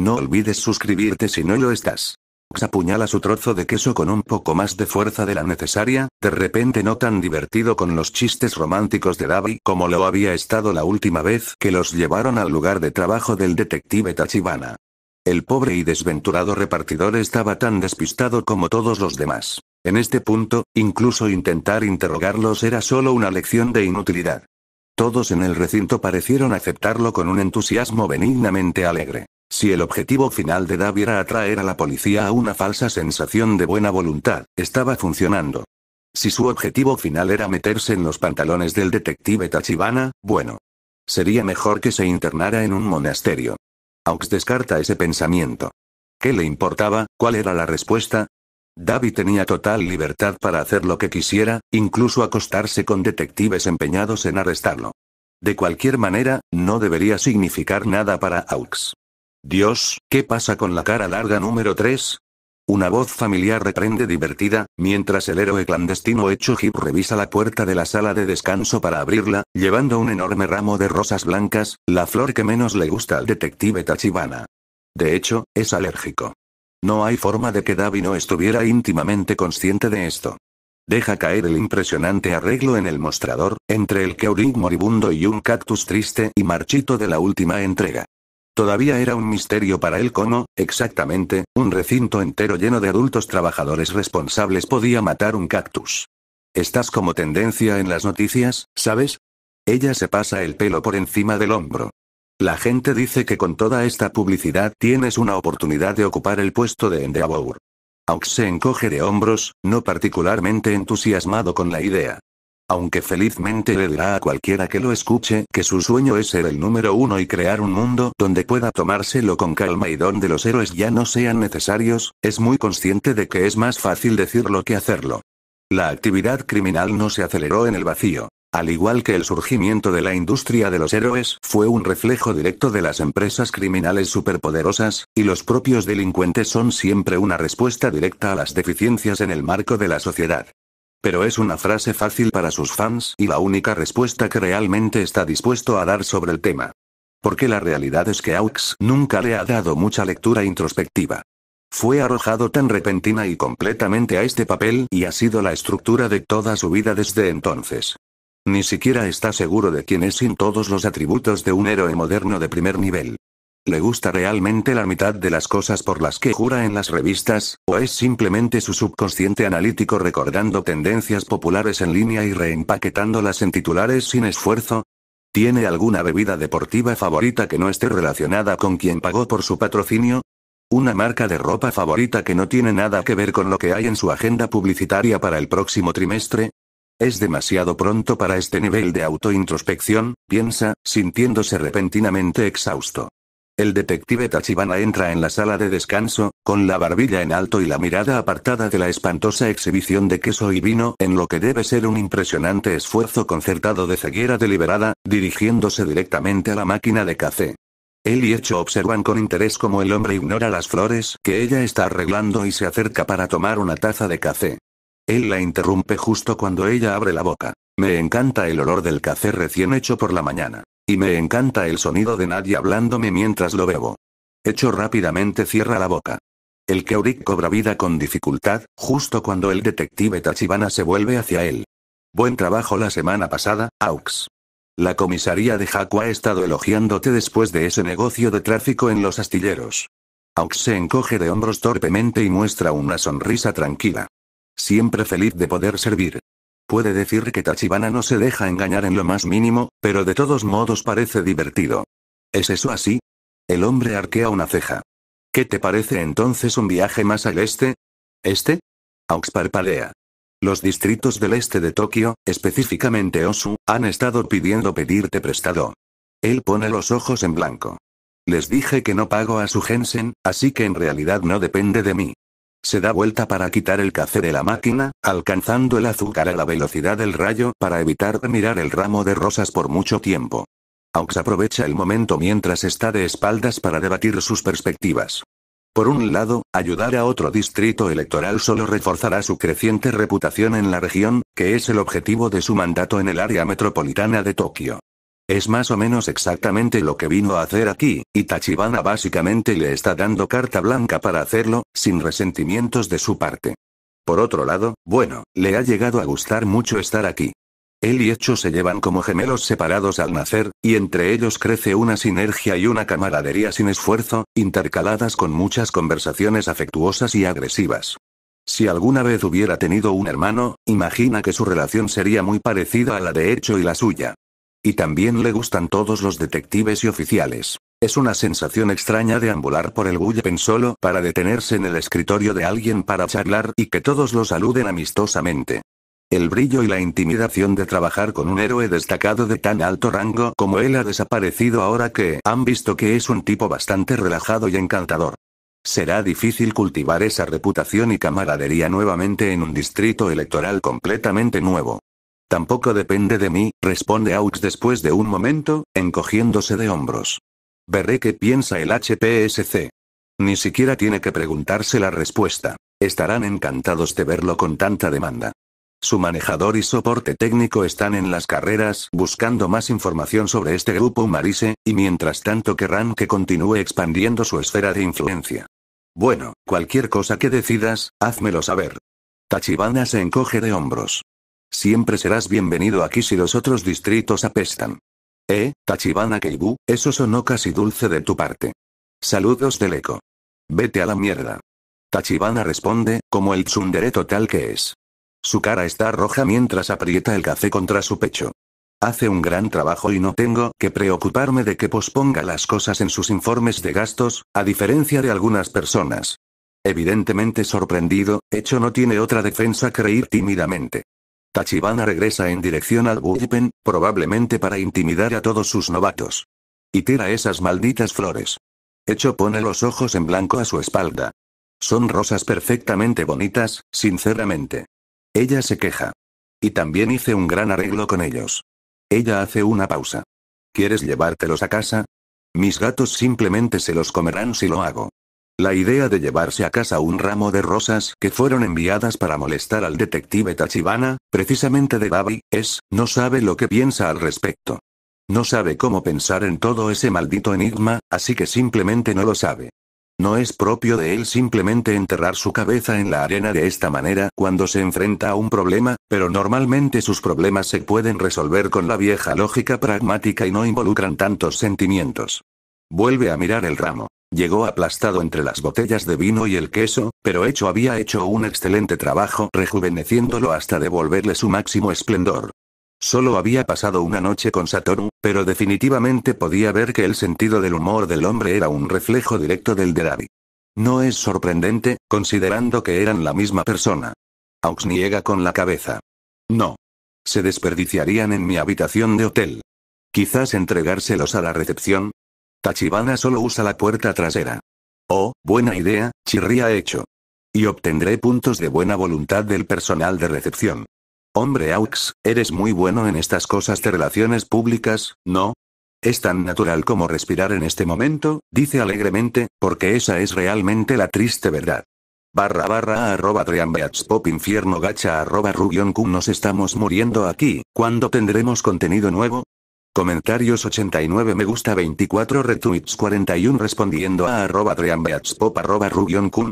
No olvides suscribirte si no lo estás. X apuñala su trozo de queso con un poco más de fuerza de la necesaria, de repente no tan divertido con los chistes románticos de Davi como lo había estado la última vez que los llevaron al lugar de trabajo del detective Tachibana. El pobre y desventurado repartidor estaba tan despistado como todos los demás. En este punto, incluso intentar interrogarlos era solo una lección de inutilidad. Todos en el recinto parecieron aceptarlo con un entusiasmo benignamente alegre. Si el objetivo final de Davi era atraer a la policía a una falsa sensación de buena voluntad, estaba funcionando. Si su objetivo final era meterse en los pantalones del detective Tachibana, bueno. Sería mejor que se internara en un monasterio. Aux descarta ese pensamiento. ¿Qué le importaba, cuál era la respuesta? David tenía total libertad para hacer lo que quisiera, incluso acostarse con detectives empeñados en arrestarlo. De cualquier manera, no debería significar nada para Aux. Dios, ¿qué pasa con la cara larga número 3? Una voz familiar reprende divertida, mientras el héroe clandestino hecho hip revisa la puerta de la sala de descanso para abrirla, llevando un enorme ramo de rosas blancas, la flor que menos le gusta al detective Tachibana. De hecho, es alérgico. No hay forma de que Davi no estuviera íntimamente consciente de esto. Deja caer el impresionante arreglo en el mostrador, entre el Keurig moribundo y un cactus triste y marchito de la última entrega. Todavía era un misterio para él cómo, exactamente, un recinto entero lleno de adultos trabajadores responsables podía matar un cactus. Estás como tendencia en las noticias, ¿sabes? Ella se pasa el pelo por encima del hombro. La gente dice que con toda esta publicidad tienes una oportunidad de ocupar el puesto de Endeavour. Aux se encoge de hombros, no particularmente entusiasmado con la idea. Aunque felizmente le dirá a cualquiera que lo escuche que su sueño es ser el número uno y crear un mundo donde pueda tomárselo con calma y donde los héroes ya no sean necesarios, es muy consciente de que es más fácil decirlo que hacerlo. La actividad criminal no se aceleró en el vacío. Al igual que el surgimiento de la industria de los héroes fue un reflejo directo de las empresas criminales superpoderosas, y los propios delincuentes son siempre una respuesta directa a las deficiencias en el marco de la sociedad. Pero es una frase fácil para sus fans y la única respuesta que realmente está dispuesto a dar sobre el tema. Porque la realidad es que Aux nunca le ha dado mucha lectura introspectiva. Fue arrojado tan repentina y completamente a este papel y ha sido la estructura de toda su vida desde entonces. Ni siquiera está seguro de quién es sin todos los atributos de un héroe moderno de primer nivel. ¿Le gusta realmente la mitad de las cosas por las que jura en las revistas, o es simplemente su subconsciente analítico recordando tendencias populares en línea y reempaquetándolas en titulares sin esfuerzo? ¿Tiene alguna bebida deportiva favorita que no esté relacionada con quien pagó por su patrocinio? ¿Una marca de ropa favorita que no tiene nada que ver con lo que hay en su agenda publicitaria para el próximo trimestre? Es demasiado pronto para este nivel de autointrospección, piensa, sintiéndose repentinamente exhausto. El detective Tachibana entra en la sala de descanso, con la barbilla en alto y la mirada apartada de la espantosa exhibición de queso y vino en lo que debe ser un impresionante esfuerzo concertado de ceguera deliberada, dirigiéndose directamente a la máquina de café. Él y Hecho observan con interés cómo el hombre ignora las flores que ella está arreglando y se acerca para tomar una taza de café. Él la interrumpe justo cuando ella abre la boca. Me encanta el olor del café recién hecho por la mañana. Y me encanta el sonido de nadie hablándome mientras lo bebo. Hecho rápidamente cierra la boca. El Keurig cobra vida con dificultad, justo cuando el detective Tachibana se vuelve hacia él. Buen trabajo la semana pasada, Aux. La comisaría de Jaco ha estado elogiándote después de ese negocio de tráfico en los astilleros. Aux se encoge de hombros torpemente y muestra una sonrisa tranquila siempre feliz de poder servir. Puede decir que Tachibana no se deja engañar en lo más mínimo, pero de todos modos parece divertido. ¿Es eso así? El hombre arquea una ceja. ¿Qué te parece entonces un viaje más al este? ¿Este? Aux parpadea. Los distritos del este de Tokio, específicamente Osu, han estado pidiendo pedirte prestado. Él pone los ojos en blanco. Les dije que no pago a su Gensen, así que en realidad no depende de mí. Se da vuelta para quitar el café de la máquina, alcanzando el azúcar a la velocidad del rayo para evitar mirar el ramo de rosas por mucho tiempo. Aux aprovecha el momento mientras está de espaldas para debatir sus perspectivas. Por un lado, ayudar a otro distrito electoral solo reforzará su creciente reputación en la región, que es el objetivo de su mandato en el área metropolitana de Tokio. Es más o menos exactamente lo que vino a hacer aquí, y Tachibana básicamente le está dando carta blanca para hacerlo, sin resentimientos de su parte. Por otro lado, bueno, le ha llegado a gustar mucho estar aquí. Él y Echo se llevan como gemelos separados al nacer, y entre ellos crece una sinergia y una camaradería sin esfuerzo, intercaladas con muchas conversaciones afectuosas y agresivas. Si alguna vez hubiera tenido un hermano, imagina que su relación sería muy parecida a la de Echo y la suya. Y también le gustan todos los detectives y oficiales. Es una sensación extraña de por el bullpen solo para detenerse en el escritorio de alguien para charlar y que todos lo saluden amistosamente. El brillo y la intimidación de trabajar con un héroe destacado de tan alto rango como él ha desaparecido ahora que han visto que es un tipo bastante relajado y encantador. Será difícil cultivar esa reputación y camaradería nuevamente en un distrito electoral completamente nuevo. Tampoco depende de mí, responde Aux después de un momento, encogiéndose de hombros. Veré qué piensa el HPSC. Ni siquiera tiene que preguntarse la respuesta. Estarán encantados de verlo con tanta demanda. Su manejador y soporte técnico están en las carreras buscando más información sobre este grupo Marise, y mientras tanto querrán que continúe expandiendo su esfera de influencia. Bueno, cualquier cosa que decidas, házmelo saber. Tachibana se encoge de hombros. Siempre serás bienvenido aquí si los otros distritos apestan. Eh, Tachibana Keibu, eso sonó casi dulce de tu parte. Saludos del eco. Vete a la mierda. Tachibana responde, como el tsundere total que es. Su cara está roja mientras aprieta el café contra su pecho. Hace un gran trabajo y no tengo que preocuparme de que posponga las cosas en sus informes de gastos, a diferencia de algunas personas. Evidentemente sorprendido, Hecho no tiene otra defensa que reír tímidamente. Tachibana regresa en dirección al Budipen, probablemente para intimidar a todos sus novatos. Y tira esas malditas flores. Hecho pone los ojos en blanco a su espalda. Son rosas perfectamente bonitas, sinceramente. Ella se queja. Y también hice un gran arreglo con ellos. Ella hace una pausa. ¿Quieres llevártelos a casa? Mis gatos simplemente se los comerán si lo hago. La idea de llevarse a casa un ramo de rosas que fueron enviadas para molestar al detective Tachibana, precisamente de Babi, es, no sabe lo que piensa al respecto. No sabe cómo pensar en todo ese maldito enigma, así que simplemente no lo sabe. No es propio de él simplemente enterrar su cabeza en la arena de esta manera cuando se enfrenta a un problema, pero normalmente sus problemas se pueden resolver con la vieja lógica pragmática y no involucran tantos sentimientos. Vuelve a mirar el ramo. Llegó aplastado entre las botellas de vino y el queso, pero Hecho había hecho un excelente trabajo rejuveneciéndolo hasta devolverle su máximo esplendor. Solo había pasado una noche con Satoru, pero definitivamente podía ver que el sentido del humor del hombre era un reflejo directo del de Rabi. No es sorprendente, considerando que eran la misma persona. Aux niega con la cabeza. No. Se desperdiciarían en mi habitación de hotel. Quizás entregárselos a la recepción, Tachibana solo usa la puerta trasera. Oh, buena idea, chirría hecho. Y obtendré puntos de buena voluntad del personal de recepción. Hombre Aux, eres muy bueno en estas cosas de relaciones públicas, ¿no? Es tan natural como respirar en este momento, dice alegremente, porque esa es realmente la triste verdad. Barra barra arroba pop infierno gacha arroba rubion nos estamos muriendo aquí, ¿cuándo tendremos contenido nuevo? Comentarios 89 me gusta 24 retweets 41 respondiendo a arroba pop arroba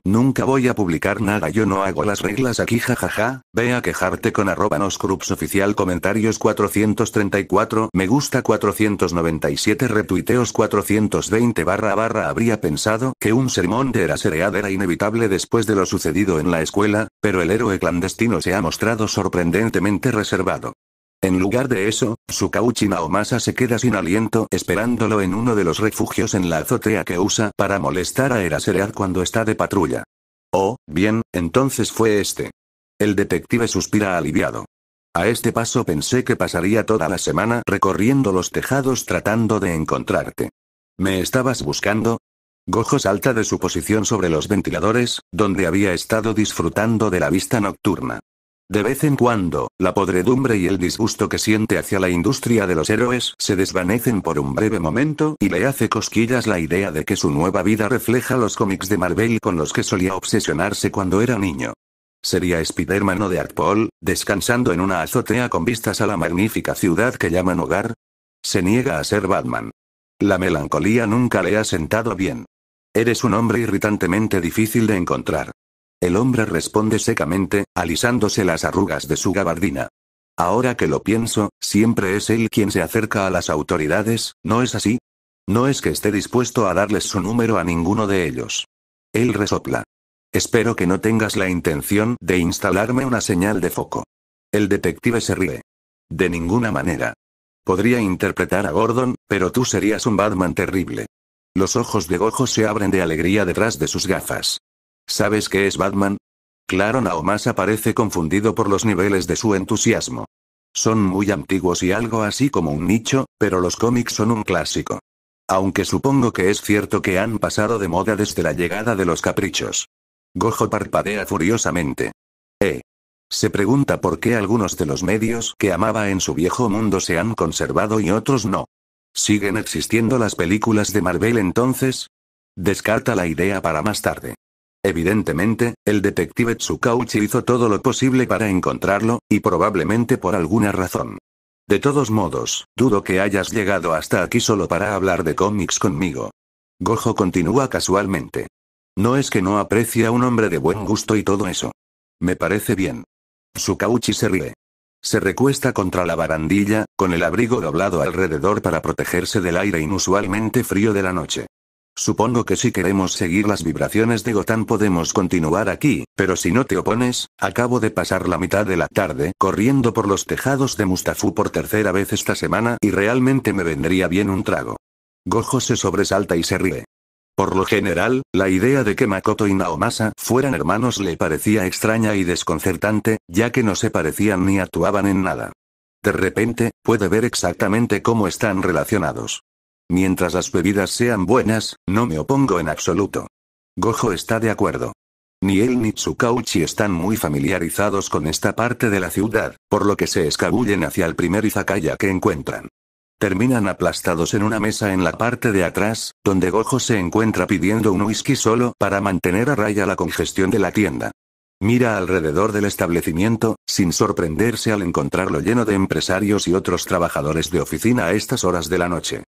Nunca voy a publicar nada yo no hago las reglas aquí jajaja, ve a quejarte con arroba noscrups oficial comentarios 434 me gusta 497 retuiteos 420 barra barra habría pensado que un sermón de Eraseread era inevitable después de lo sucedido en la escuela, pero el héroe clandestino se ha mostrado sorprendentemente reservado. En lugar de eso, su o masa se queda sin aliento esperándolo en uno de los refugios en la azotea que usa para molestar a Eraserhead cuando está de patrulla. Oh, bien, entonces fue este. El detective suspira aliviado. A este paso pensé que pasaría toda la semana recorriendo los tejados tratando de encontrarte. ¿Me estabas buscando? Gojo salta de su posición sobre los ventiladores, donde había estado disfrutando de la vista nocturna. De vez en cuando, la podredumbre y el disgusto que siente hacia la industria de los héroes se desvanecen por un breve momento y le hace cosquillas la idea de que su nueva vida refleja los cómics de Marvel con los que solía obsesionarse cuando era niño. Sería Spider-Man o de Art Paul, descansando en una azotea con vistas a la magnífica ciudad que llaman hogar. Se niega a ser Batman. La melancolía nunca le ha sentado bien. Eres un hombre irritantemente difícil de encontrar. El hombre responde secamente, alisándose las arrugas de su gabardina. Ahora que lo pienso, siempre es él quien se acerca a las autoridades, ¿no es así? No es que esté dispuesto a darles su número a ninguno de ellos. Él resopla. Espero que no tengas la intención de instalarme una señal de foco. El detective se ríe. De ninguna manera. Podría interpretar a Gordon, pero tú serías un Batman terrible. Los ojos de Gojo se abren de alegría detrás de sus gafas. ¿Sabes qué es Batman? Claro, Naomas aparece confundido por los niveles de su entusiasmo. Son muy antiguos y algo así como un nicho, pero los cómics son un clásico. Aunque supongo que es cierto que han pasado de moda desde la llegada de los caprichos. Gojo parpadea furiosamente. Eh. Se pregunta por qué algunos de los medios que amaba en su viejo mundo se han conservado y otros no. ¿Siguen existiendo las películas de Marvel entonces? Descarta la idea para más tarde. Evidentemente, el detective Tsukauchi hizo todo lo posible para encontrarlo, y probablemente por alguna razón. De todos modos, dudo que hayas llegado hasta aquí solo para hablar de cómics conmigo. Gojo continúa casualmente. No es que no aprecia a un hombre de buen gusto y todo eso. Me parece bien. Tsukauchi se ríe. Se recuesta contra la barandilla, con el abrigo doblado alrededor para protegerse del aire inusualmente frío de la noche. Supongo que si queremos seguir las vibraciones de Gotan podemos continuar aquí, pero si no te opones, acabo de pasar la mitad de la tarde corriendo por los tejados de Mustafu por tercera vez esta semana y realmente me vendría bien un trago. Gojo se sobresalta y se ríe. Por lo general, la idea de que Makoto y Naomasa fueran hermanos le parecía extraña y desconcertante, ya que no se parecían ni actuaban en nada. De repente, puede ver exactamente cómo están relacionados. Mientras las bebidas sean buenas, no me opongo en absoluto. Gojo está de acuerdo. Ni él ni Tsukauchi están muy familiarizados con esta parte de la ciudad, por lo que se escabullen hacia el primer izakaya que encuentran. Terminan aplastados en una mesa en la parte de atrás, donde Gojo se encuentra pidiendo un whisky solo para mantener a raya la congestión de la tienda. Mira alrededor del establecimiento, sin sorprenderse al encontrarlo lleno de empresarios y otros trabajadores de oficina a estas horas de la noche.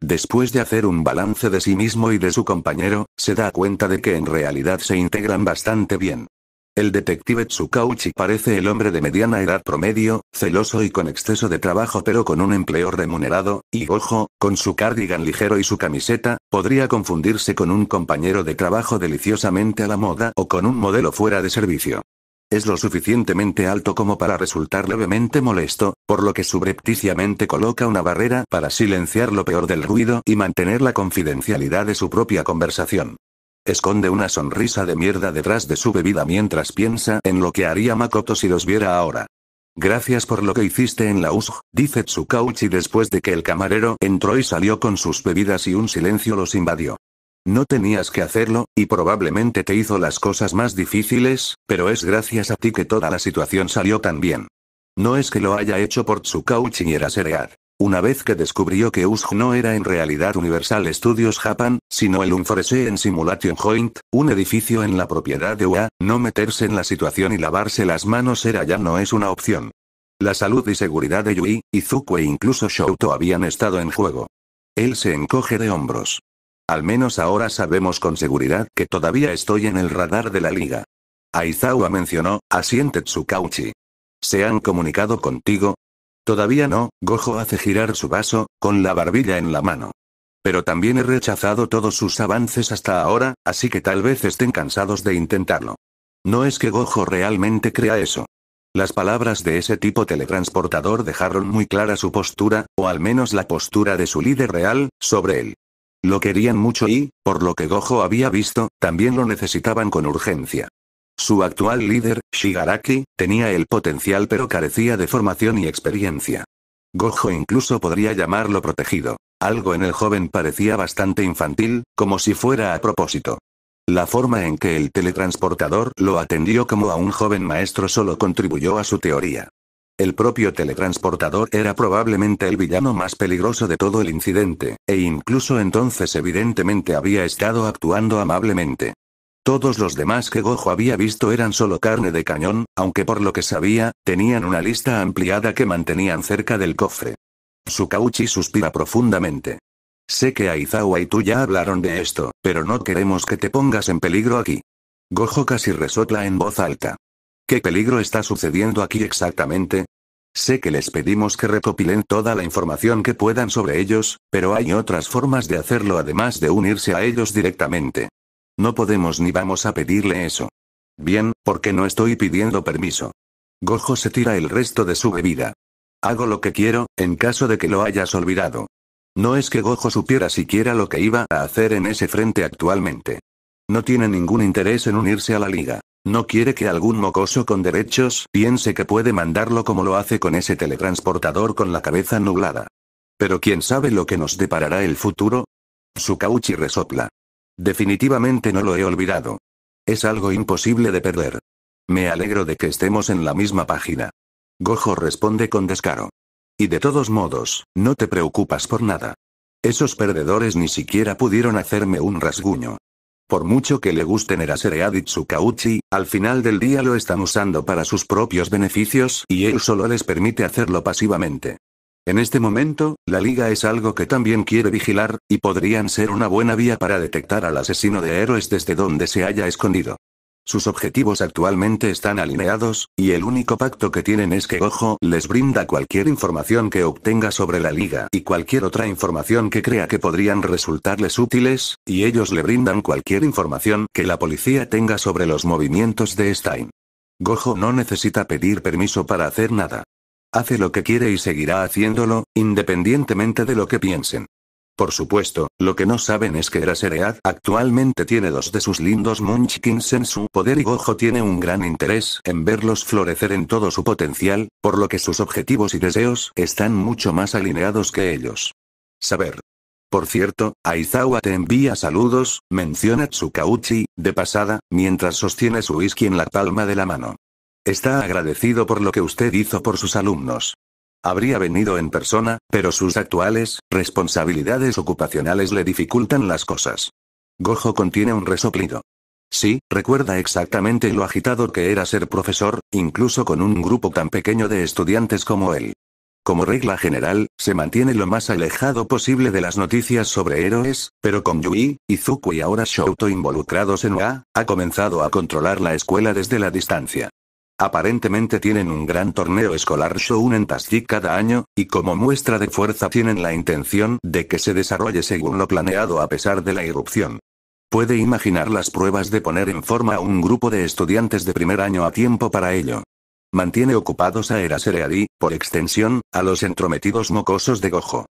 Después de hacer un balance de sí mismo y de su compañero, se da cuenta de que en realidad se integran bastante bien. El detective Tsukauchi parece el hombre de mediana edad promedio, celoso y con exceso de trabajo pero con un empleo remunerado, y ojo, con su cardigan ligero y su camiseta, podría confundirse con un compañero de trabajo deliciosamente a la moda o con un modelo fuera de servicio es lo suficientemente alto como para resultar levemente molesto, por lo que subrepticiamente coloca una barrera para silenciar lo peor del ruido y mantener la confidencialidad de su propia conversación. Esconde una sonrisa de mierda detrás de su bebida mientras piensa en lo que haría Makoto si los viera ahora. Gracias por lo que hiciste en la USG, dice Tsukauchi después de que el camarero entró y salió con sus bebidas y un silencio los invadió. No tenías que hacerlo, y probablemente te hizo las cosas más difíciles, pero es gracias a ti que toda la situación salió tan bien. No es que lo haya hecho por Tsukauchi era Serear. Una vez que descubrió que USG no era en realidad Universal Studios Japan, sino el Unforese en Simulation Joint, un edificio en la propiedad de UA, no meterse en la situación y lavarse las manos era ya no es una opción. La salud y seguridad de Yui, Izuku e incluso Shouto habían estado en juego. Él se encoge de hombros. Al menos ahora sabemos con seguridad que todavía estoy en el radar de la liga. Aizawa mencionó, asiente Tsukauchi. ¿Se han comunicado contigo? Todavía no, Gojo hace girar su vaso, con la barbilla en la mano. Pero también he rechazado todos sus avances hasta ahora, así que tal vez estén cansados de intentarlo. No es que Gojo realmente crea eso. Las palabras de ese tipo teletransportador dejaron muy clara su postura, o al menos la postura de su líder real, sobre él. Lo querían mucho y, por lo que Gojo había visto, también lo necesitaban con urgencia. Su actual líder, Shigaraki, tenía el potencial pero carecía de formación y experiencia. Gojo incluso podría llamarlo protegido. Algo en el joven parecía bastante infantil, como si fuera a propósito. La forma en que el teletransportador lo atendió como a un joven maestro solo contribuyó a su teoría. El propio teletransportador era probablemente el villano más peligroso de todo el incidente, e incluso entonces evidentemente había estado actuando amablemente. Todos los demás que Gojo había visto eran solo carne de cañón, aunque por lo que sabía, tenían una lista ampliada que mantenían cerca del cofre. Sukauchi suspira profundamente. Sé que Aizawa y tú ya hablaron de esto, pero no queremos que te pongas en peligro aquí. Gojo casi resopla en voz alta. ¿Qué peligro está sucediendo aquí exactamente? Sé que les pedimos que recopilen toda la información que puedan sobre ellos, pero hay otras formas de hacerlo además de unirse a ellos directamente. No podemos ni vamos a pedirle eso. Bien, porque no estoy pidiendo permiso. Gojo se tira el resto de su bebida. Hago lo que quiero, en caso de que lo hayas olvidado. No es que Gojo supiera siquiera lo que iba a hacer en ese frente actualmente. No tiene ningún interés en unirse a la liga. No quiere que algún mocoso con derechos piense que puede mandarlo como lo hace con ese teletransportador con la cabeza nublada. Pero quién sabe lo que nos deparará el futuro? Su cauchi resopla. Definitivamente no lo he olvidado. Es algo imposible de perder. Me alegro de que estemos en la misma página. Gojo responde con descaro. Y de todos modos, no te preocupas por nada. Esos perdedores ni siquiera pudieron hacerme un rasguño. Por mucho que le gusten Erasere y al final del día lo están usando para sus propios beneficios y él solo les permite hacerlo pasivamente. En este momento, la liga es algo que también quiere vigilar, y podrían ser una buena vía para detectar al asesino de héroes desde donde se haya escondido. Sus objetivos actualmente están alineados, y el único pacto que tienen es que Gojo les brinda cualquier información que obtenga sobre la liga y cualquier otra información que crea que podrían resultarles útiles, y ellos le brindan cualquier información que la policía tenga sobre los movimientos de Stein. Gojo no necesita pedir permiso para hacer nada. Hace lo que quiere y seguirá haciéndolo, independientemente de lo que piensen. Por supuesto, lo que no saben es que Eraseread actualmente tiene dos de sus lindos munchkins en su poder y Gojo tiene un gran interés en verlos florecer en todo su potencial, por lo que sus objetivos y deseos están mucho más alineados que ellos. Saber. Por cierto, Aizawa te envía saludos, menciona Tsukauchi, de pasada, mientras sostiene su whisky en la palma de la mano. Está agradecido por lo que usted hizo por sus alumnos habría venido en persona, pero sus actuales responsabilidades ocupacionales le dificultan las cosas. Gojo contiene un resoplido. Sí, recuerda exactamente lo agitado que era ser profesor, incluso con un grupo tan pequeño de estudiantes como él. Como regla general, se mantiene lo más alejado posible de las noticias sobre héroes, pero con Yui, Izuku y ahora Shouto involucrados en UA, ha comenzado a controlar la escuela desde la distancia. Aparentemente tienen un gran torneo escolar show en cada año, y como muestra de fuerza tienen la intención de que se desarrolle según lo planeado a pesar de la irrupción. Puede imaginar las pruebas de poner en forma a un grupo de estudiantes de primer año a tiempo para ello. Mantiene ocupados a Eraser y, por extensión, a los entrometidos mocosos de Gojo.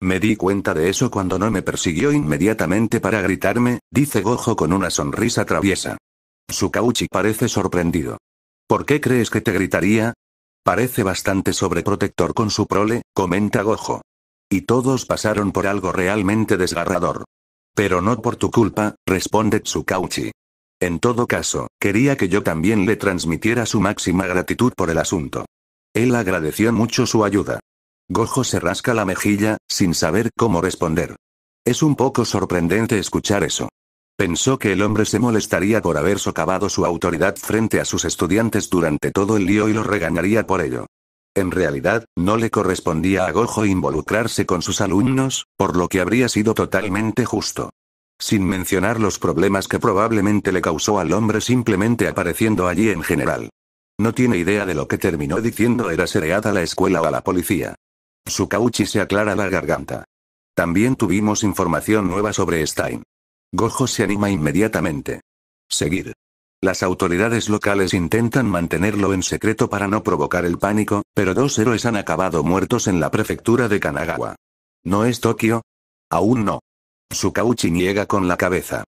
Me di cuenta de eso cuando no me persiguió inmediatamente para gritarme, dice Gojo con una sonrisa traviesa. Su cauchi parece sorprendido. ¿Por qué crees que te gritaría? Parece bastante sobreprotector con su prole, comenta Gojo. Y todos pasaron por algo realmente desgarrador. Pero no por tu culpa, responde Tsukauchi. En todo caso, quería que yo también le transmitiera su máxima gratitud por el asunto. Él agradeció mucho su ayuda. Gojo se rasca la mejilla, sin saber cómo responder. Es un poco sorprendente escuchar eso. Pensó que el hombre se molestaría por haber socavado su autoridad frente a sus estudiantes durante todo el lío y lo regañaría por ello. En realidad, no le correspondía a Gojo involucrarse con sus alumnos, por lo que habría sido totalmente justo. Sin mencionar los problemas que probablemente le causó al hombre simplemente apareciendo allí en general. No tiene idea de lo que terminó diciendo era seriada a la escuela o a la policía. Su cauchi se aclara la garganta. También tuvimos información nueva sobre Stein. Gojo se anima inmediatamente. Seguir. Las autoridades locales intentan mantenerlo en secreto para no provocar el pánico, pero dos héroes han acabado muertos en la prefectura de Kanagawa. ¿No es Tokio? Aún no. Sukauchi niega con la cabeza.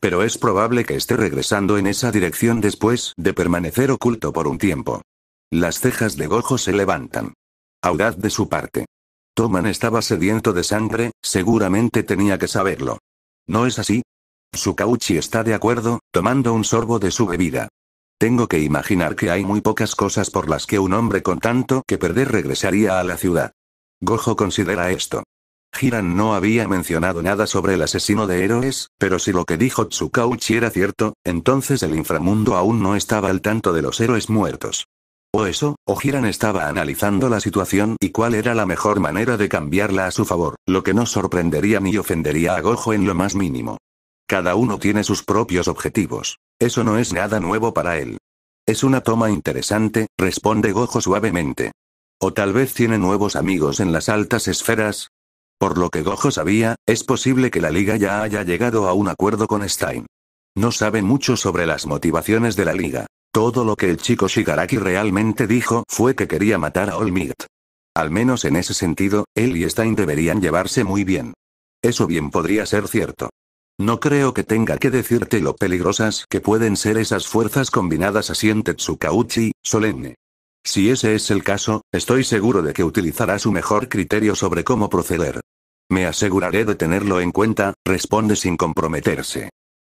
Pero es probable que esté regresando en esa dirección después de permanecer oculto por un tiempo. Las cejas de Gojo se levantan. Audaz de su parte. Toman estaba sediento de sangre, seguramente tenía que saberlo. ¿No es así? Tsukauchi está de acuerdo, tomando un sorbo de su bebida. Tengo que imaginar que hay muy pocas cosas por las que un hombre con tanto que perder regresaría a la ciudad. Gojo considera esto. Hiran no había mencionado nada sobre el asesino de héroes, pero si lo que dijo Tsukauchi era cierto, entonces el inframundo aún no estaba al tanto de los héroes muertos. O eso, o Giran estaba analizando la situación y cuál era la mejor manera de cambiarla a su favor, lo que no sorprendería ni ofendería a Gojo en lo más mínimo. Cada uno tiene sus propios objetivos. Eso no es nada nuevo para él. Es una toma interesante, responde Gojo suavemente. O tal vez tiene nuevos amigos en las altas esferas. Por lo que Gojo sabía, es posible que la liga ya haya llegado a un acuerdo con Stein. No sabe mucho sobre las motivaciones de la liga, todo lo que el chico Shigaraki realmente dijo fue que quería matar a All Al menos en ese sentido, él y Stein deberían llevarse muy bien. Eso bien podría ser cierto. No creo que tenga que decirte lo peligrosas que pueden ser esas fuerzas combinadas asiente Tsukauchi, solemne. Si ese es el caso, estoy seguro de que utilizará su mejor criterio sobre cómo proceder. Me aseguraré de tenerlo en cuenta, responde sin comprometerse.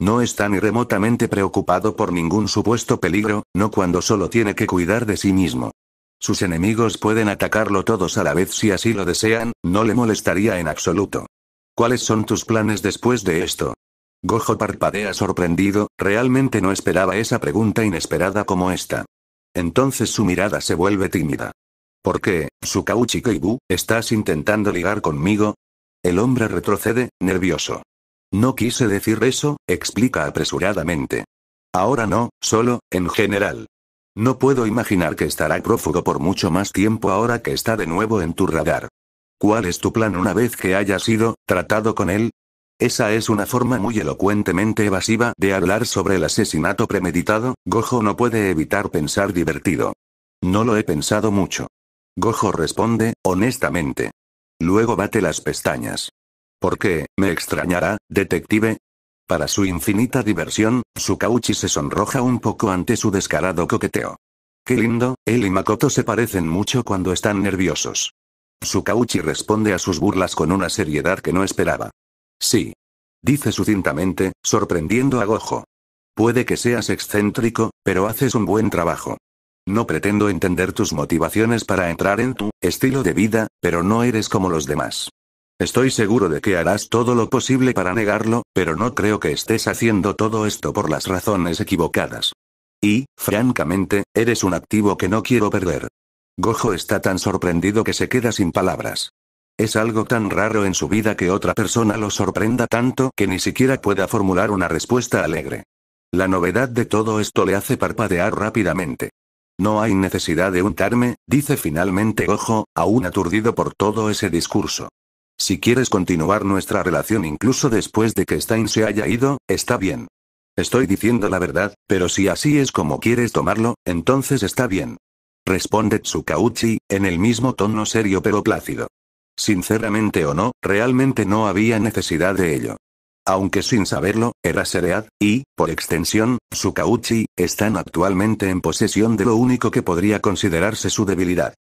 No está ni remotamente preocupado por ningún supuesto peligro, no cuando solo tiene que cuidar de sí mismo. Sus enemigos pueden atacarlo todos a la vez si así lo desean, no le molestaría en absoluto. ¿Cuáles son tus planes después de esto? Gojo parpadea sorprendido, realmente no esperaba esa pregunta inesperada como esta. Entonces su mirada se vuelve tímida. ¿Por qué, Sukauchi Keibu, estás intentando ligar conmigo? El hombre retrocede, nervioso. No quise decir eso, explica apresuradamente. Ahora no, solo, en general. No puedo imaginar que estará prófugo por mucho más tiempo ahora que está de nuevo en tu radar. ¿Cuál es tu plan una vez que haya sido tratado con él? Esa es una forma muy elocuentemente evasiva de hablar sobre el asesinato premeditado, Gojo no puede evitar pensar divertido. No lo he pensado mucho. Gojo responde, honestamente. Luego bate las pestañas. ¿Por qué, me extrañará, detective? Para su infinita diversión, Sukauchi se sonroja un poco ante su descarado coqueteo. Qué lindo, él y Makoto se parecen mucho cuando están nerviosos. Sukauchi responde a sus burlas con una seriedad que no esperaba. Sí. Dice sucintamente, sorprendiendo a Gojo. Puede que seas excéntrico, pero haces un buen trabajo. No pretendo entender tus motivaciones para entrar en tu estilo de vida, pero no eres como los demás. Estoy seguro de que harás todo lo posible para negarlo, pero no creo que estés haciendo todo esto por las razones equivocadas. Y, francamente, eres un activo que no quiero perder. Gojo está tan sorprendido que se queda sin palabras. Es algo tan raro en su vida que otra persona lo sorprenda tanto que ni siquiera pueda formular una respuesta alegre. La novedad de todo esto le hace parpadear rápidamente. No hay necesidad de untarme, dice finalmente Gojo, aún aturdido por todo ese discurso. Si quieres continuar nuestra relación incluso después de que Stein se haya ido, está bien. Estoy diciendo la verdad, pero si así es como quieres tomarlo, entonces está bien. Responde Tsukauchi, en el mismo tono serio pero plácido. Sinceramente o no, realmente no había necesidad de ello. Aunque sin saberlo, era Seread, y, por extensión, Tsukauchi, están actualmente en posesión de lo único que podría considerarse su debilidad.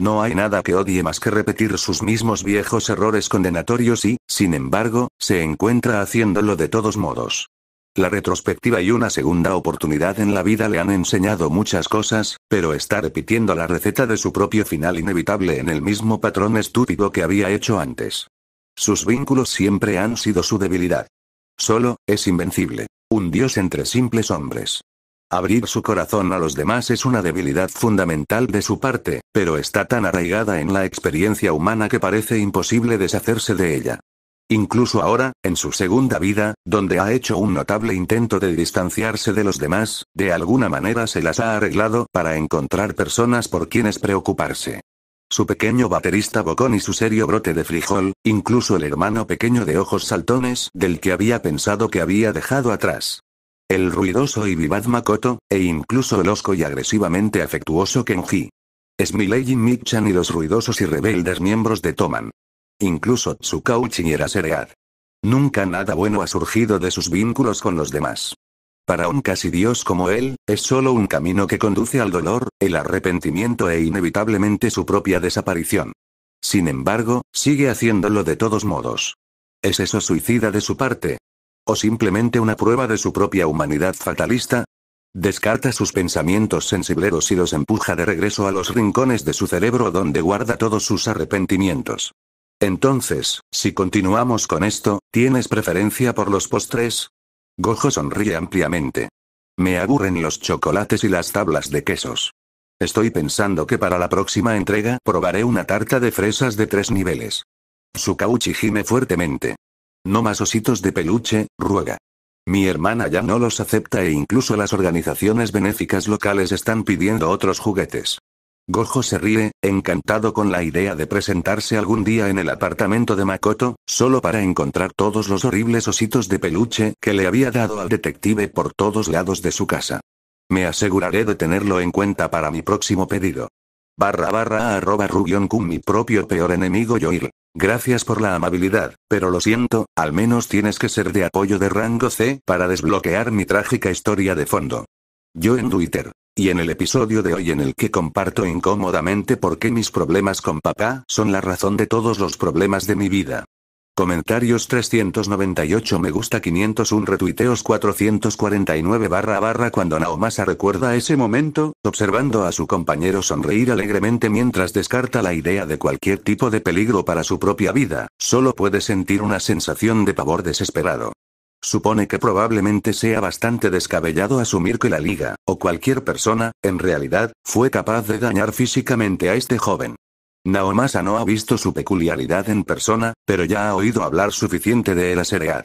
No hay nada que odie más que repetir sus mismos viejos errores condenatorios y, sin embargo, se encuentra haciéndolo de todos modos. La retrospectiva y una segunda oportunidad en la vida le han enseñado muchas cosas, pero está repitiendo la receta de su propio final inevitable en el mismo patrón estúpido que había hecho antes. Sus vínculos siempre han sido su debilidad. Solo, es invencible. Un dios entre simples hombres. Abrir su corazón a los demás es una debilidad fundamental de su parte, pero está tan arraigada en la experiencia humana que parece imposible deshacerse de ella. Incluso ahora, en su segunda vida, donde ha hecho un notable intento de distanciarse de los demás, de alguna manera se las ha arreglado para encontrar personas por quienes preocuparse. Su pequeño baterista bocón y su serio brote de frijol, incluso el hermano pequeño de ojos saltones del que había pensado que había dejado atrás. El ruidoso y vivaz Makoto, e incluso el osco y agresivamente afectuoso Kenji. Smiley y Michan y los ruidosos y rebeldes miembros de Toman. Incluso Tsukauchi y Eraseread. Nunca nada bueno ha surgido de sus vínculos con los demás. Para un casi dios como él, es solo un camino que conduce al dolor, el arrepentimiento e inevitablemente su propia desaparición. Sin embargo, sigue haciéndolo de todos modos. ¿Es eso suicida de su parte? ¿O simplemente una prueba de su propia humanidad fatalista? Descarta sus pensamientos sensibleros y los empuja de regreso a los rincones de su cerebro donde guarda todos sus arrepentimientos. Entonces, si continuamos con esto, ¿tienes preferencia por los postres? Gojo sonríe ampliamente. Me aburren los chocolates y las tablas de quesos. Estoy pensando que para la próxima entrega probaré una tarta de fresas de tres niveles. Sukauchi gime fuertemente. No más ositos de peluche, ruega. Mi hermana ya no los acepta e incluso las organizaciones benéficas locales están pidiendo otros juguetes. Gojo se ríe, encantado con la idea de presentarse algún día en el apartamento de Makoto, solo para encontrar todos los horribles ositos de peluche que le había dado al detective por todos lados de su casa. Me aseguraré de tenerlo en cuenta para mi próximo pedido. Barra barra arroba rubión con mi propio peor enemigo Yoir. Gracias por la amabilidad, pero lo siento, al menos tienes que ser de apoyo de rango C para desbloquear mi trágica historia de fondo. Yo en Twitter. Y en el episodio de hoy en el que comparto incómodamente por qué mis problemas con papá son la razón de todos los problemas de mi vida. Comentarios 398 me gusta 501 retuiteos 449 barra barra cuando Naomasa recuerda ese momento, observando a su compañero sonreír alegremente mientras descarta la idea de cualquier tipo de peligro para su propia vida, solo puede sentir una sensación de pavor desesperado. Supone que probablemente sea bastante descabellado asumir que la liga, o cualquier persona, en realidad, fue capaz de dañar físicamente a este joven. Naomasa no ha visto su peculiaridad en persona, pero ya ha oído hablar suficiente de Eraseread.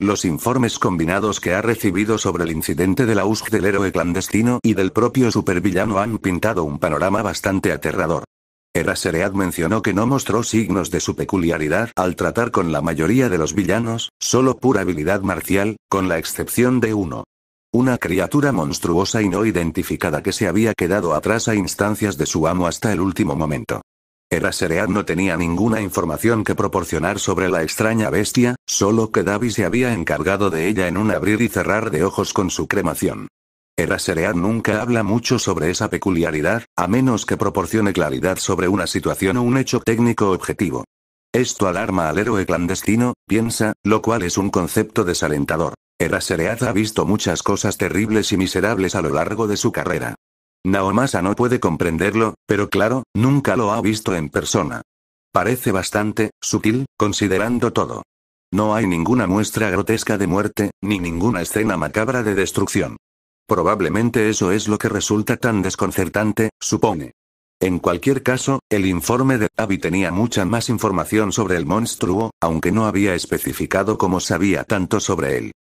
Los informes combinados que ha recibido sobre el incidente de la USG del héroe clandestino y del propio supervillano han pintado un panorama bastante aterrador. Eraseread mencionó que no mostró signos de su peculiaridad al tratar con la mayoría de los villanos, solo pura habilidad marcial, con la excepción de uno. Una criatura monstruosa y no identificada que se había quedado atrás a instancias de su amo hasta el último momento. Seread no tenía ninguna información que proporcionar sobre la extraña bestia, solo que Davi se había encargado de ella en un abrir y cerrar de ojos con su cremación. Seread nunca habla mucho sobre esa peculiaridad, a menos que proporcione claridad sobre una situación o un hecho técnico objetivo. Esto alarma al héroe clandestino, piensa, lo cual es un concepto desalentador. Seread ha visto muchas cosas terribles y miserables a lo largo de su carrera. Naomasa no puede comprenderlo, pero claro, nunca lo ha visto en persona. Parece bastante sutil, considerando todo. No hay ninguna muestra grotesca de muerte, ni ninguna escena macabra de destrucción. Probablemente eso es lo que resulta tan desconcertante, supone. En cualquier caso, el informe de Abby tenía mucha más información sobre el monstruo, aunque no había especificado cómo sabía tanto sobre él.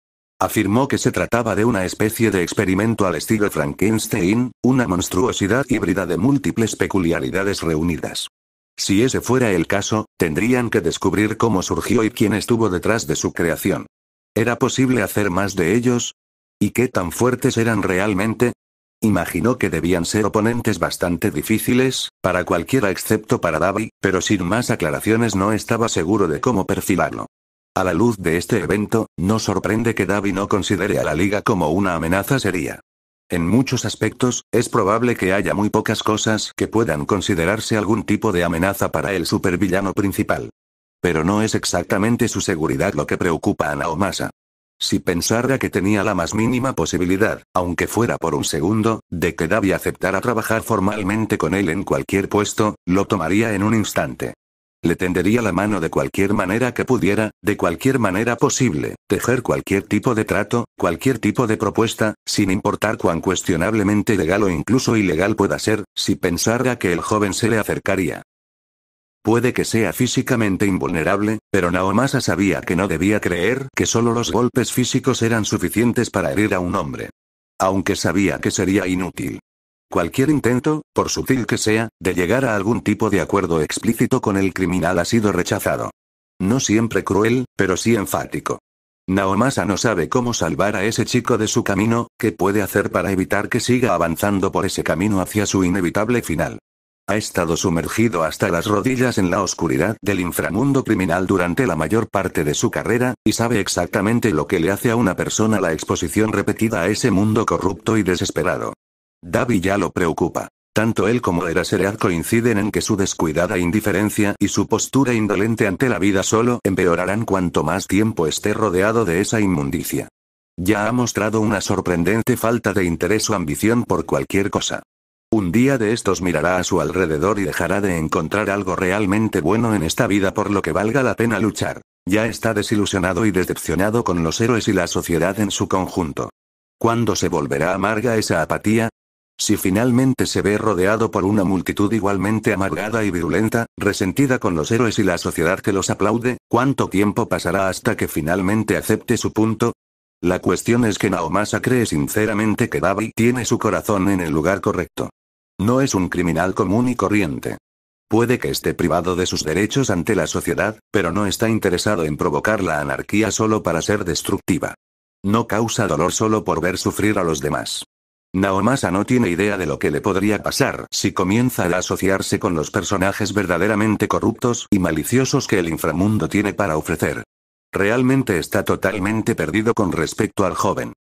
Afirmó que se trataba de una especie de experimento al estilo Frankenstein, una monstruosidad híbrida de múltiples peculiaridades reunidas. Si ese fuera el caso, tendrían que descubrir cómo surgió y quién estuvo detrás de su creación. ¿Era posible hacer más de ellos? ¿Y qué tan fuertes eran realmente? Imaginó que debían ser oponentes bastante difíciles, para cualquiera excepto para Davi, pero sin más aclaraciones no estaba seguro de cómo perfilarlo. A la luz de este evento, no sorprende que Davi no considere a la liga como una amenaza seria. En muchos aspectos, es probable que haya muy pocas cosas que puedan considerarse algún tipo de amenaza para el supervillano principal. Pero no es exactamente su seguridad lo que preocupa a Naomasa. Si pensara que tenía la más mínima posibilidad, aunque fuera por un segundo, de que Davi aceptara trabajar formalmente con él en cualquier puesto, lo tomaría en un instante. Le tendería la mano de cualquier manera que pudiera, de cualquier manera posible, tejer cualquier tipo de trato, cualquier tipo de propuesta, sin importar cuán cuestionablemente legal o incluso ilegal pueda ser, si pensara que el joven se le acercaría. Puede que sea físicamente invulnerable, pero Naomasa sabía que no debía creer que solo los golpes físicos eran suficientes para herir a un hombre. Aunque sabía que sería inútil. Cualquier intento, por sutil que sea, de llegar a algún tipo de acuerdo explícito con el criminal ha sido rechazado. No siempre cruel, pero sí enfático. Naomasa no sabe cómo salvar a ese chico de su camino, qué puede hacer para evitar que siga avanzando por ese camino hacia su inevitable final. Ha estado sumergido hasta las rodillas en la oscuridad del inframundo criminal durante la mayor parte de su carrera, y sabe exactamente lo que le hace a una persona la exposición repetida a ese mundo corrupto y desesperado. Davi ya lo preocupa. Tanto él como Eraserad coinciden en que su descuidada indiferencia y su postura indolente ante la vida solo empeorarán cuanto más tiempo esté rodeado de esa inmundicia. Ya ha mostrado una sorprendente falta de interés o ambición por cualquier cosa. Un día de estos mirará a su alrededor y dejará de encontrar algo realmente bueno en esta vida por lo que valga la pena luchar. Ya está desilusionado y decepcionado con los héroes y la sociedad en su conjunto. ¿Cuándo se volverá amarga esa apatía? Si finalmente se ve rodeado por una multitud igualmente amargada y virulenta, resentida con los héroes y la sociedad que los aplaude, ¿cuánto tiempo pasará hasta que finalmente acepte su punto? La cuestión es que Naomasa cree sinceramente que Babi tiene su corazón en el lugar correcto. No es un criminal común y corriente. Puede que esté privado de sus derechos ante la sociedad, pero no está interesado en provocar la anarquía solo para ser destructiva. No causa dolor solo por ver sufrir a los demás. Naomasa no tiene idea de lo que le podría pasar si comienza a asociarse con los personajes verdaderamente corruptos y maliciosos que el inframundo tiene para ofrecer. Realmente está totalmente perdido con respecto al joven.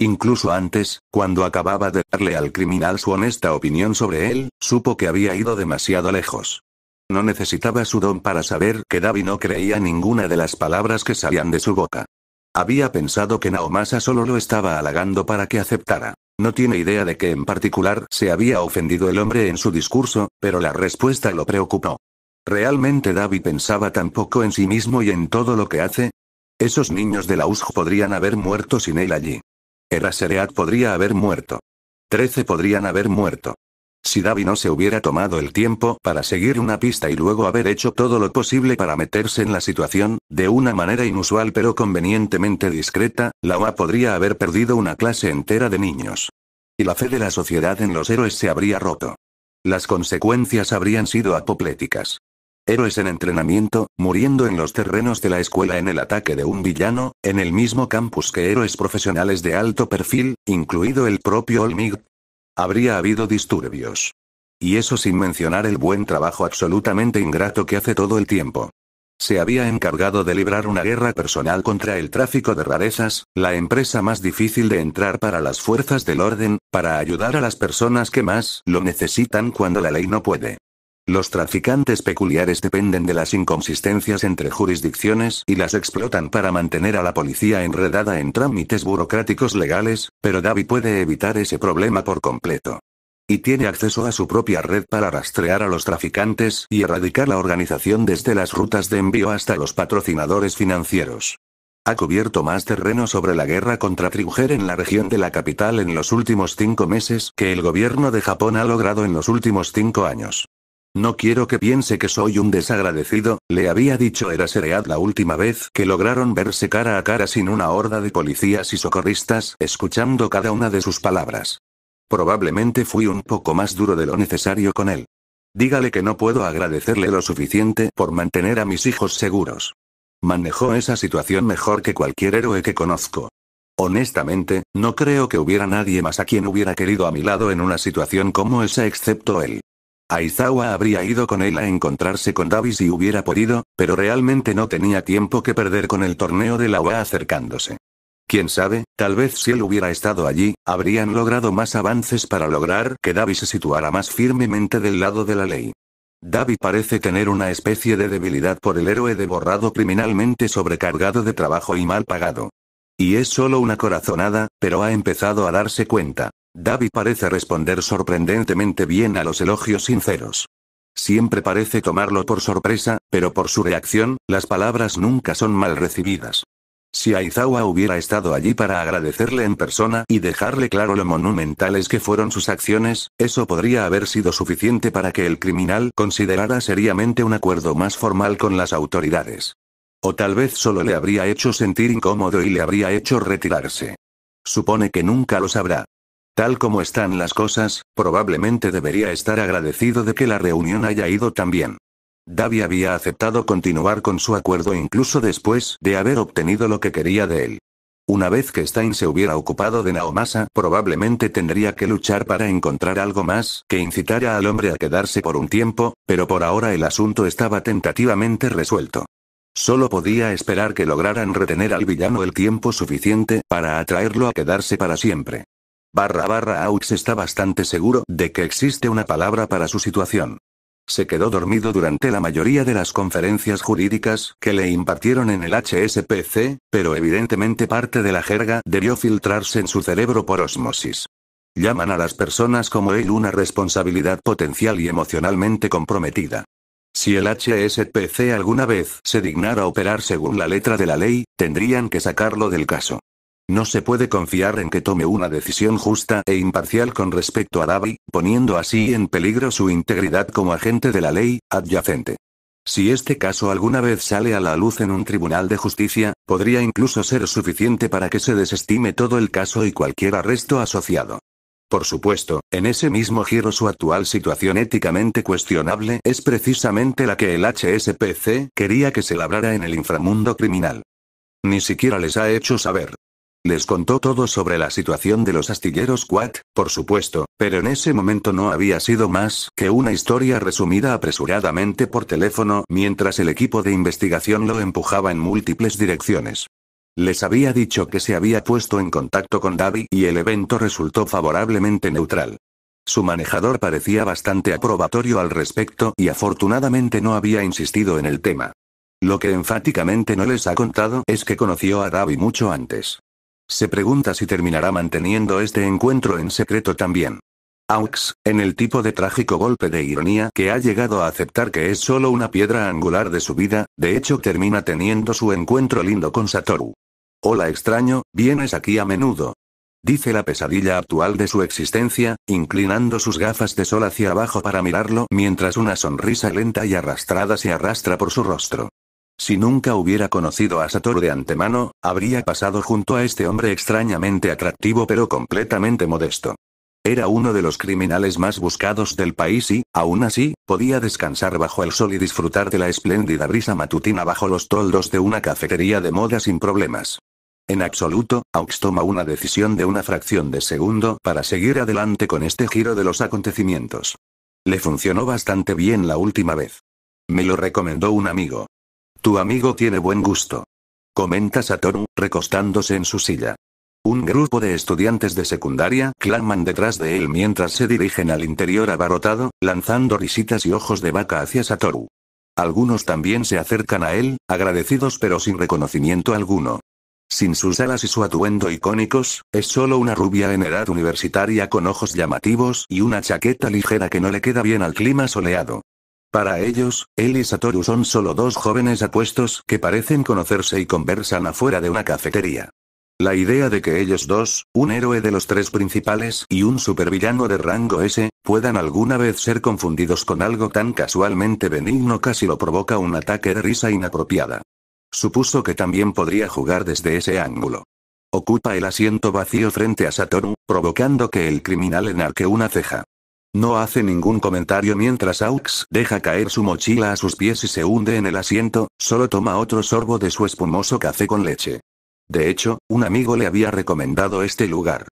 Incluso antes, cuando acababa de darle al criminal su honesta opinión sobre él, supo que había ido demasiado lejos. No necesitaba su don para saber que Davi no creía ninguna de las palabras que salían de su boca. Había pensado que Naomasa solo lo estaba halagando para que aceptara. No tiene idea de que en particular se había ofendido el hombre en su discurso, pero la respuesta lo preocupó. ¿Realmente David pensaba tan poco en sí mismo y en todo lo que hace? Esos niños de la USG podrían haber muerto sin él allí. Erasereat podría haber muerto. Trece podrían haber muerto. Si Davi no se hubiera tomado el tiempo para seguir una pista y luego haber hecho todo lo posible para meterse en la situación, de una manera inusual pero convenientemente discreta, la UA podría haber perdido una clase entera de niños. Y la fe de la sociedad en los héroes se habría roto. Las consecuencias habrían sido apopléticas. Héroes en entrenamiento, muriendo en los terrenos de la escuela en el ataque de un villano, en el mismo campus que héroes profesionales de alto perfil, incluido el propio Olmig, Habría habido disturbios. Y eso sin mencionar el buen trabajo absolutamente ingrato que hace todo el tiempo. Se había encargado de librar una guerra personal contra el tráfico de rarezas, la empresa más difícil de entrar para las fuerzas del orden, para ayudar a las personas que más lo necesitan cuando la ley no puede. Los traficantes peculiares dependen de las inconsistencias entre jurisdicciones y las explotan para mantener a la policía enredada en trámites burocráticos legales, pero David puede evitar ese problema por completo. Y tiene acceso a su propia red para rastrear a los traficantes y erradicar la organización desde las rutas de envío hasta los patrocinadores financieros. Ha cubierto más terreno sobre la guerra contra triujer en la región de la capital en los últimos cinco meses que el gobierno de Japón ha logrado en los últimos cinco años. No quiero que piense que soy un desagradecido, le había dicho era Seread la última vez que lograron verse cara a cara sin una horda de policías y socorristas escuchando cada una de sus palabras. Probablemente fui un poco más duro de lo necesario con él. Dígale que no puedo agradecerle lo suficiente por mantener a mis hijos seguros. Manejó esa situación mejor que cualquier héroe que conozco. Honestamente, no creo que hubiera nadie más a quien hubiera querido a mi lado en una situación como esa excepto él. Aizawa habría ido con él a encontrarse con Davis si hubiera podido, pero realmente no tenía tiempo que perder con el torneo de la UA acercándose. Quién sabe, tal vez si él hubiera estado allí, habrían logrado más avances para lograr que Davis se situara más firmemente del lado de la ley. Davis parece tener una especie de debilidad por el héroe de borrado criminalmente sobrecargado de trabajo y mal pagado. Y es solo una corazonada, pero ha empezado a darse cuenta. Davi parece responder sorprendentemente bien a los elogios sinceros. Siempre parece tomarlo por sorpresa, pero por su reacción, las palabras nunca son mal recibidas. Si Aizawa hubiera estado allí para agradecerle en persona y dejarle claro lo monumentales que fueron sus acciones, eso podría haber sido suficiente para que el criminal considerara seriamente un acuerdo más formal con las autoridades. O tal vez solo le habría hecho sentir incómodo y le habría hecho retirarse. Supone que nunca lo sabrá. Tal como están las cosas, probablemente debería estar agradecido de que la reunión haya ido tan bien. Davy había aceptado continuar con su acuerdo incluso después de haber obtenido lo que quería de él. Una vez que Stein se hubiera ocupado de Naomasa, probablemente tendría que luchar para encontrar algo más que incitara al hombre a quedarse por un tiempo, pero por ahora el asunto estaba tentativamente resuelto. Solo podía esperar que lograran retener al villano el tiempo suficiente para atraerlo a quedarse para siempre barra barra Aux está bastante seguro de que existe una palabra para su situación. Se quedó dormido durante la mayoría de las conferencias jurídicas que le impartieron en el HSPC, pero evidentemente parte de la jerga debió filtrarse en su cerebro por osmosis. Llaman a las personas como él una responsabilidad potencial y emocionalmente comprometida. Si el HSPC alguna vez se dignara operar según la letra de la ley, tendrían que sacarlo del caso. No se puede confiar en que tome una decisión justa e imparcial con respecto a Davi, poniendo así en peligro su integridad como agente de la ley, adyacente. Si este caso alguna vez sale a la luz en un tribunal de justicia, podría incluso ser suficiente para que se desestime todo el caso y cualquier arresto asociado. Por supuesto, en ese mismo giro su actual situación éticamente cuestionable es precisamente la que el HSPC quería que se labrara en el inframundo criminal. Ni siquiera les ha hecho saber les contó todo sobre la situación de los astilleros Quat, por supuesto, pero en ese momento no había sido más que una historia resumida apresuradamente por teléfono mientras el equipo de investigación lo empujaba en múltiples direcciones. Les había dicho que se había puesto en contacto con Davi y el evento resultó favorablemente neutral. Su manejador parecía bastante aprobatorio al respecto y afortunadamente no había insistido en el tema. Lo que enfáticamente no les ha contado es que conoció a Davi mucho antes. Se pregunta si terminará manteniendo este encuentro en secreto también. Aux, en el tipo de trágico golpe de ironía que ha llegado a aceptar que es solo una piedra angular de su vida, de hecho termina teniendo su encuentro lindo con Satoru. Hola extraño, vienes aquí a menudo. Dice la pesadilla actual de su existencia, inclinando sus gafas de sol hacia abajo para mirarlo mientras una sonrisa lenta y arrastrada se arrastra por su rostro. Si nunca hubiera conocido a Satoru de antemano, habría pasado junto a este hombre extrañamente atractivo pero completamente modesto. Era uno de los criminales más buscados del país y, aún así, podía descansar bajo el sol y disfrutar de la espléndida brisa matutina bajo los toldos de una cafetería de moda sin problemas. En absoluto, Aux toma una decisión de una fracción de segundo para seguir adelante con este giro de los acontecimientos. Le funcionó bastante bien la última vez. Me lo recomendó un amigo. Tu amigo tiene buen gusto. Comenta Satoru, recostándose en su silla. Un grupo de estudiantes de secundaria claman detrás de él mientras se dirigen al interior abarrotado, lanzando risitas y ojos de vaca hacia Satoru. Algunos también se acercan a él, agradecidos pero sin reconocimiento alguno. Sin sus alas y su atuendo icónicos, es solo una rubia en edad universitaria con ojos llamativos y una chaqueta ligera que no le queda bien al clima soleado. Para ellos, él y Satoru son solo dos jóvenes apuestos que parecen conocerse y conversan afuera de una cafetería. La idea de que ellos dos, un héroe de los tres principales y un supervillano de rango S, puedan alguna vez ser confundidos con algo tan casualmente benigno casi lo provoca un ataque de risa inapropiada. Supuso que también podría jugar desde ese ángulo. Ocupa el asiento vacío frente a Satoru, provocando que el criminal enarque una ceja. No hace ningún comentario mientras Aux deja caer su mochila a sus pies y se hunde en el asiento, solo toma otro sorbo de su espumoso café con leche. De hecho, un amigo le había recomendado este lugar.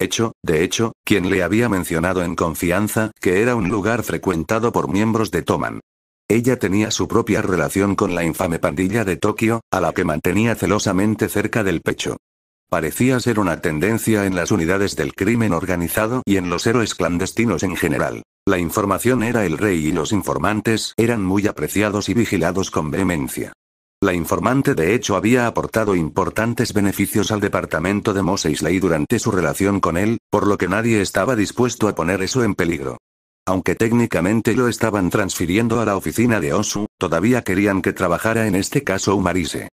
Hecho, de hecho, quien le había mencionado en confianza que era un lugar frecuentado por miembros de Toman. Ella tenía su propia relación con la infame pandilla de Tokio, a la que mantenía celosamente cerca del pecho. Parecía ser una tendencia en las unidades del crimen organizado y en los héroes clandestinos en general. La información era el rey y los informantes eran muy apreciados y vigilados con vehemencia. La informante de hecho había aportado importantes beneficios al departamento de Ley durante su relación con él, por lo que nadie estaba dispuesto a poner eso en peligro. Aunque técnicamente lo estaban transfiriendo a la oficina de Osu, todavía querían que trabajara en este caso Umarise.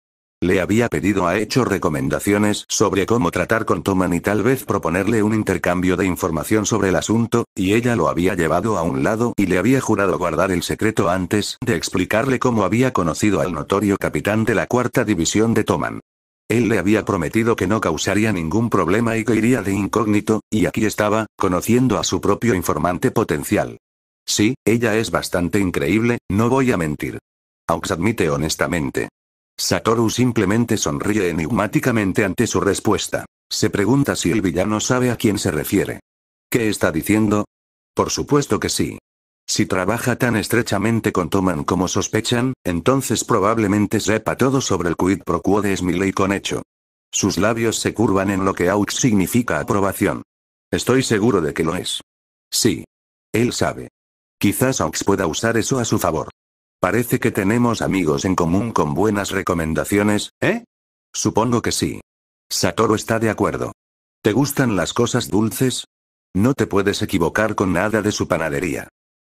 Le había pedido a Hecho recomendaciones sobre cómo tratar con Toman y tal vez proponerle un intercambio de información sobre el asunto, y ella lo había llevado a un lado y le había jurado guardar el secreto antes de explicarle cómo había conocido al notorio capitán de la cuarta división de Toman. Él le había prometido que no causaría ningún problema y que iría de incógnito, y aquí estaba, conociendo a su propio informante potencial. Sí, ella es bastante increíble, no voy a mentir. Aux admite honestamente. Satoru simplemente sonríe enigmáticamente ante su respuesta. Se pregunta si el villano sabe a quién se refiere. ¿Qué está diciendo? Por supuesto que sí. Si trabaja tan estrechamente con Toman como sospechan, entonces probablemente sepa todo sobre el quid pro quo de Smiley con hecho. Sus labios se curvan en lo que Aux significa aprobación. Estoy seguro de que lo es. Sí. Él sabe. Quizás Aux pueda usar eso a su favor. Parece que tenemos amigos en común con buenas recomendaciones, ¿eh? Supongo que sí. Satoru está de acuerdo. ¿Te gustan las cosas dulces? No te puedes equivocar con nada de su panadería.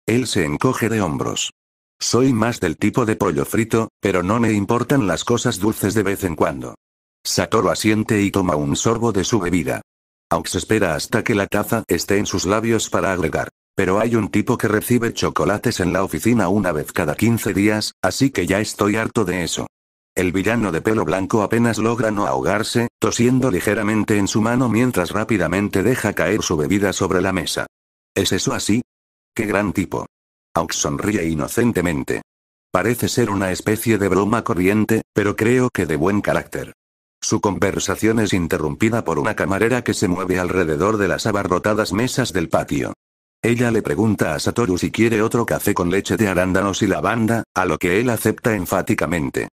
Él se encoge de hombros. Soy más del tipo de pollo frito, pero no me importan las cosas dulces de vez en cuando. Satoru asiente y toma un sorbo de su bebida. Aux espera hasta que la taza esté en sus labios para agregar. Pero hay un tipo que recibe chocolates en la oficina una vez cada 15 días, así que ya estoy harto de eso. El villano de pelo blanco apenas logra no ahogarse, tosiendo ligeramente en su mano mientras rápidamente deja caer su bebida sobre la mesa. ¿Es eso así? ¡Qué gran tipo! Aux sonríe inocentemente. Parece ser una especie de broma corriente, pero creo que de buen carácter. Su conversación es interrumpida por una camarera que se mueve alrededor de las abarrotadas mesas del patio. Ella le pregunta a Satoru si quiere otro café con leche de arándanos y lavanda, a lo que él acepta enfáticamente.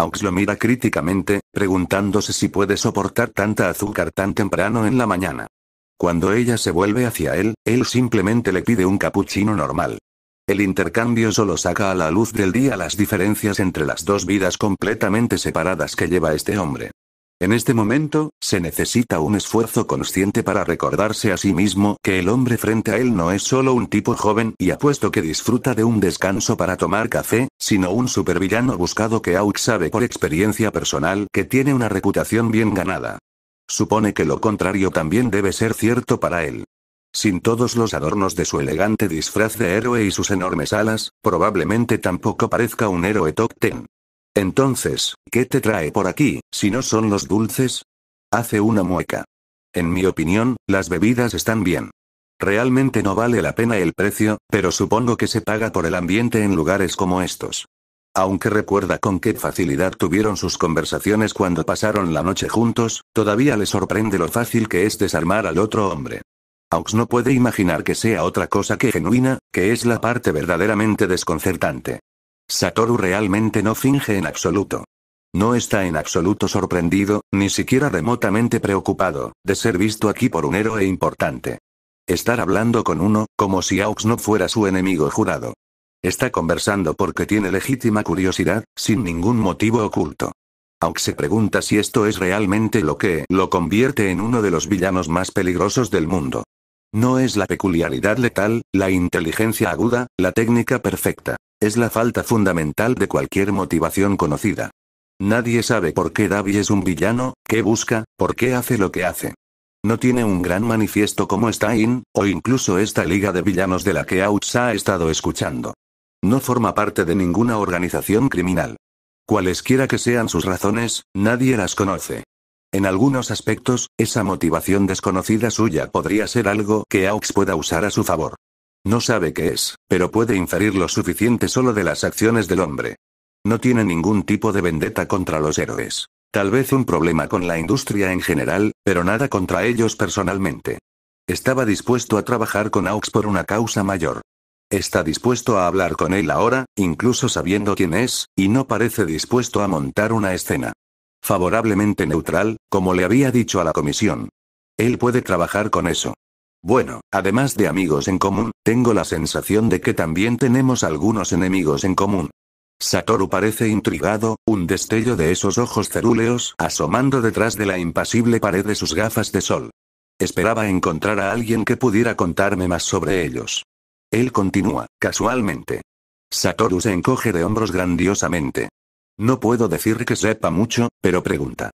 Aux lo mira críticamente, preguntándose si puede soportar tanta azúcar tan temprano en la mañana. Cuando ella se vuelve hacia él, él simplemente le pide un capuchino normal. El intercambio solo saca a la luz del día las diferencias entre las dos vidas completamente separadas que lleva este hombre. En este momento, se necesita un esfuerzo consciente para recordarse a sí mismo que el hombre frente a él no es solo un tipo joven y apuesto que disfruta de un descanso para tomar café, sino un supervillano buscado que Auk sabe por experiencia personal que tiene una reputación bien ganada. Supone que lo contrario también debe ser cierto para él. Sin todos los adornos de su elegante disfraz de héroe y sus enormes alas, probablemente tampoco parezca un héroe top ten. Entonces, ¿qué te trae por aquí, si no son los dulces? Hace una mueca. En mi opinión, las bebidas están bien. Realmente no vale la pena el precio, pero supongo que se paga por el ambiente en lugares como estos. Aunque recuerda con qué facilidad tuvieron sus conversaciones cuando pasaron la noche juntos, todavía le sorprende lo fácil que es desarmar al otro hombre. Aux no puede imaginar que sea otra cosa que genuina, que es la parte verdaderamente desconcertante. Satoru realmente no finge en absoluto. No está en absoluto sorprendido, ni siquiera remotamente preocupado, de ser visto aquí por un héroe importante. Estar hablando con uno, como si Aux no fuera su enemigo jurado. Está conversando porque tiene legítima curiosidad, sin ningún motivo oculto. Aux se pregunta si esto es realmente lo que lo convierte en uno de los villanos más peligrosos del mundo. No es la peculiaridad letal, la inteligencia aguda, la técnica perfecta. Es la falta fundamental de cualquier motivación conocida. Nadie sabe por qué Davy es un villano, qué busca, por qué hace lo que hace. No tiene un gran manifiesto como Stein, o incluso esta liga de villanos de la que Aux ha estado escuchando. No forma parte de ninguna organización criminal. Cualesquiera que sean sus razones, nadie las conoce. En algunos aspectos, esa motivación desconocida suya podría ser algo que Aux pueda usar a su favor. No sabe qué es, pero puede inferir lo suficiente solo de las acciones del hombre. No tiene ningún tipo de vendetta contra los héroes. Tal vez un problema con la industria en general, pero nada contra ellos personalmente. Estaba dispuesto a trabajar con Aux por una causa mayor. Está dispuesto a hablar con él ahora, incluso sabiendo quién es, y no parece dispuesto a montar una escena. Favorablemente neutral, como le había dicho a la comisión. Él puede trabajar con eso. Bueno, además de amigos en común, tengo la sensación de que también tenemos algunos enemigos en común. Satoru parece intrigado, un destello de esos ojos cerúleos asomando detrás de la impasible pared de sus gafas de sol. Esperaba encontrar a alguien que pudiera contarme más sobre ellos. Él continúa, casualmente. Satoru se encoge de hombros grandiosamente. No puedo decir que sepa mucho, pero pregunta.